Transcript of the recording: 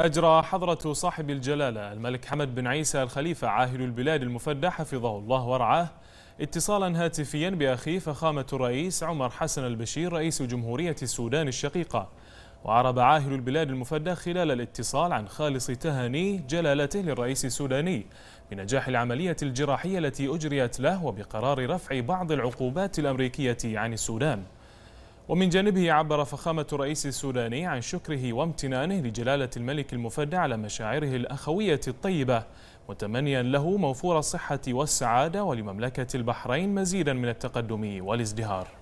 أجرى حضرة صاحب الجلالة الملك حمد بن عيسى الخليفة عاهل البلاد المفدى حفظه الله ورعاه اتصالا هاتفيا بأخيه فخامة الرئيس عمر حسن البشير رئيس جمهورية السودان الشقيقة وعرب عاهل البلاد المفدى خلال الاتصال عن خالص تهاني جلالته للرئيس السوداني بنجاح العملية الجراحية التي أجريت له وبقرار رفع بعض العقوبات الأمريكية عن السودان ومن جانبه عبر فخامة الرئيس السوداني عن شكره وامتنانه لجلالة الملك المفدى على مشاعره الأخوية الطيبة متمنيا له موفور الصحة والسعادة ولمملكة البحرين مزيدا من التقدم والازدهار